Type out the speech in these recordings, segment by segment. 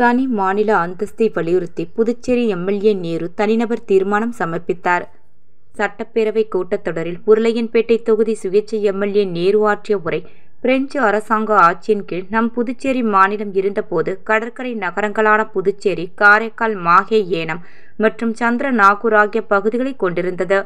தனி மாநில அந்தஸ்தை வலியுறுத்தி புதுச்சேரி எம்எல்ஏ நேரு தனிநபர் தீர்மானம் சமர்ப்பித்தார் சட்டப்பேரவை கூட்டத்தொடரில் உருளையன்பேட்டை தொகுதி சுயேட்சை எம்எல்ஏ நேரு ஆற்றிய உரை பிரெஞ்சு அரசாங்க ஆட்சியின் கீழ் நம் புதுச்சேரி மாநிலம் இருந்தபோது கடற்கரை நகரங்களான புதுச்சேரி காரைக்கால் மாஹே ஏனம் மற்றும் சந்திர நாகூர் ஆகிய பகுதிகளை கொண்டிருந்தது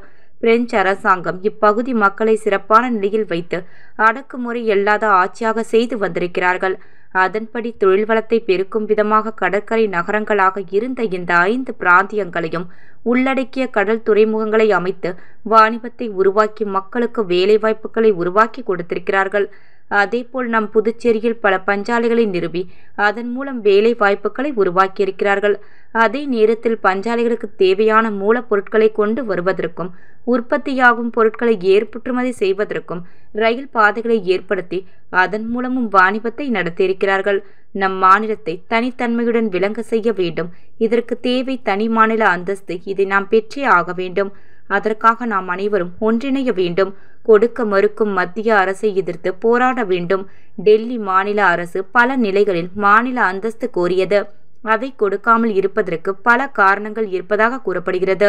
பிரெஞ்சு அரசாங்கம் இப்பகுதி மக்களை சிறப்பான நிலையில் வைத்து அடக்குமுறை இல்லாத ஆட்சியாக செய்து வந்திருக்கிறார்கள் அதன்படி தொழில் வளத்தை பெருக்கும் விதமாக கடற்கரை நகரங்களாக இருந்த இந்த ஐந்து பிராந்தியங்களையும் உள்ளடக்கிய கடல் துறைமுகங்களை அமைத்து வாணிபத்தை உருவாக்கி மக்களுக்கு வேலைவாய்ப்புகளை உருவாக்கி கொடுத்திருக்கிறார்கள் அதேபோல் நம் புதுச்சேரியில் பல பஞ்சாலைகளை நிறுவி அதன் மூலம் வேலை வாய்ப்புகளை உருவாக்கியிருக்கிறார்கள் அதே நேரத்தில் பஞ்சாலைகளுக்கு தேவையான மூலப்பொருட்களை கொண்டு வருவதற்கும் உற்பத்தியாகும் பொருட்களை ஏற்புற்றுமதி செய்வதற்கும் ரயில் பாதைகளை ஏற்படுத்தி அதன் மூலமும் வாணிபத்தை நடத்தியிருக்கிறார்கள் நம் மாநிலத்தை தனித்தன்மையுடன் விளங்க செய்ய வேண்டும் இதற்கு தேவை தனி மாநில அந்தஸ்து இதை நாம் பெற்றே ஆக வேண்டும் அதற்காக நாம் அனைவரும் ஒன்றிணைய வேண்டும் கொடுக்க மறுக்கும் மத்திய அரசை எதிர்த்து போராட வேண்டும் டெல்லி மாநில அரசு பல நிலைகளில் மாநில அந்தஸ்து கோரியது அதை கொடுக்காமல் இருப்பதற்கு பல காரணங்கள் இருப்பதாக கூறப்படுகிறது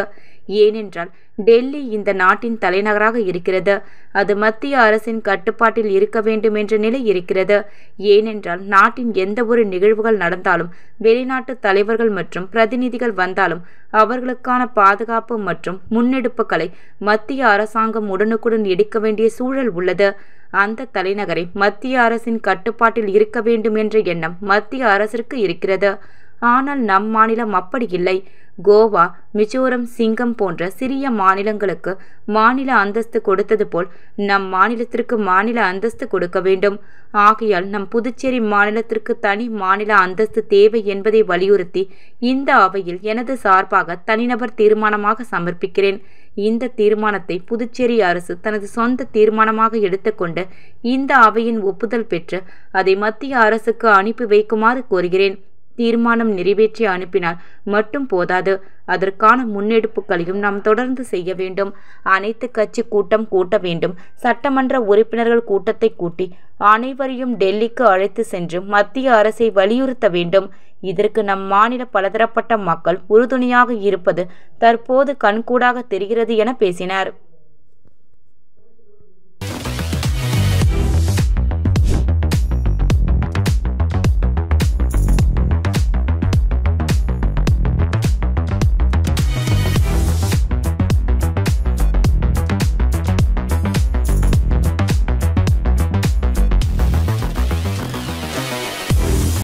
ஏனென்றால் டெல்லி இந்த நாட்டின் தலைநகராக இருக்கிறது அது மத்திய அரசின் கட்டுப்பாட்டில் இருக்க வேண்டும் என்ற நிலை இருக்கிறது ஏனென்றால் நாட்டின் எந்த ஒரு நிகழ்வுகள் நடந்தாலும் வெளிநாட்டு தலைவர்கள் மற்றும் பிரதிநிதிகள் வந்தாலும் அவர்களுக்கான பாதுகாப்பு மற்றும் முன்னெடுப்புகளை மத்திய அரசாங்கம் உடனுக்குடன் எடுக்க வேண்டிய சூழல் உள்ளது அந்த தலைநகரை மத்திய அரசின் கட்டுப்பாட்டில் இருக்க வேண்டும் என்ற எண்ணம் மத்திய அரசிற்கு இருக்கிறது ஆனால் நம் மாநிலம் அப்படி இல்லை கோவா மிசோரம் சிங்கம் போன்ற சிறிய மாநிலங்களுக்கு மாநில அந்தஸ்து கொடுத்தது போல் நம் மாநிலத்திற்கு மாநில அந்தஸ்து கொடுக்க வேண்டும் ஆகையால் நம் புதுச்சேரி மாநிலத்திற்கு தனி மாநில அந்தஸ்து தேவை என்பதை வலியுறுத்தி இந்த அவையில் எனது சார்பாக தனிநபர் தீர்மானமாக சமர்ப்பிக்கிறேன் இந்த தீர்மானத்தை புதுச்சேரி அரசு தனது சொந்த தீர்மானமாக எடுத்துக்கொண்டு இந்த அவையின் ஒப்புதல் பெற்று அதை மத்திய அரசுக்கு அனுப்பி வைக்குமாறு கோருகிறேன் தீர்மானம் நிறைவேற்றி அனுப்பினால் மட்டும் போதாது அதற்கான முன்னெடுப்புகளையும் நாம் தொடர்ந்து செய்ய வேண்டும் அனைத்து கட்சி கூட்டம் கூட்ட வேண்டும் சட்டமன்ற உறுப்பினர்கள் கூட்டத்தை கூட்டி அனைவரையும் டெல்லிக்கு அழைத்து சென்று மத்திய அரசை வலியுறுத்த வேண்டும் இதற்கு நம் மாநில பலதரப்பட்ட மக்கள் உறுதுணையாக இருப்பது தற்போது கண்கூடாக தெரிகிறது என பேசினார்